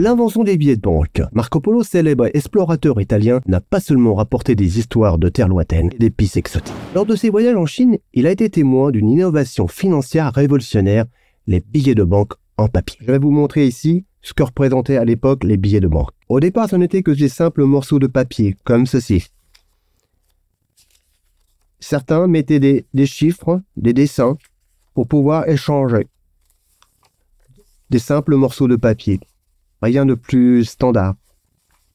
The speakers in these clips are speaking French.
l'invention des billets de banque. Marco Polo, célèbre explorateur italien, n'a pas seulement rapporté des histoires de terres lointaines et d'épices exotiques. Lors de ses voyages en Chine, il a été témoin d'une innovation financière révolutionnaire, les billets de banque en papier. Je vais vous montrer ici ce que représentaient à l'époque les billets de banque. Au départ, ce n'était que des simples morceaux de papier, comme ceci. Certains mettaient des, des chiffres, des dessins, pour pouvoir échanger des simples morceaux de papier rien de plus standard.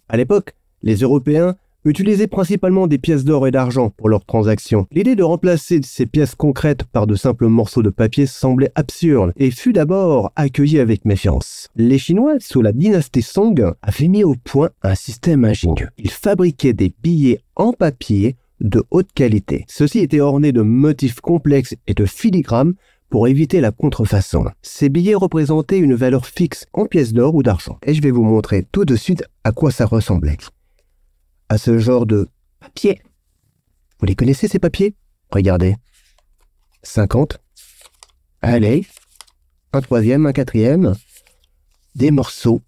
À l'époque, les Européens utilisaient principalement des pièces d'or et d'argent pour leurs transactions. L'idée de remplacer ces pièces concrètes par de simples morceaux de papier semblait absurde et fut d'abord accueillie avec méfiance. Les Chinois, sous la dynastie Song, avaient mis au point un système ingénieux. Ils fabriquaient des billets en papier de haute qualité. Ceux-ci étaient ornés de motifs complexes et de filigrames pour éviter la contrefaçon. Ces billets représentaient une valeur fixe en pièces d'or ou d'argent. Et je vais vous montrer tout de suite à quoi ça ressemblait. À ce genre de papier. Vous les connaissez ces papiers Regardez. 50. Allez. Un troisième, un quatrième. Des morceaux.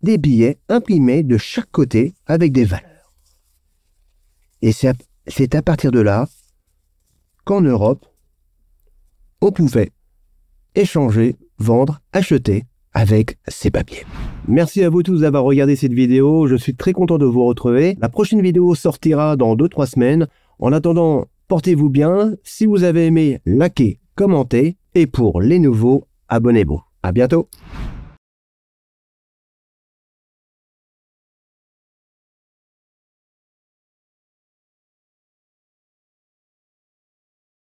Des billets imprimés de chaque côté avec des valeurs. Et c'est à, à partir de là qu'en Europe, on pouvait échanger, vendre, acheter avec ces papiers. Merci à vous tous d'avoir regardé cette vidéo, je suis très content de vous retrouver. La prochaine vidéo sortira dans 2-3 semaines. En attendant, portez-vous bien. Si vous avez aimé, likez, commentez. Et pour les nouveaux, abonnez-vous. À bientôt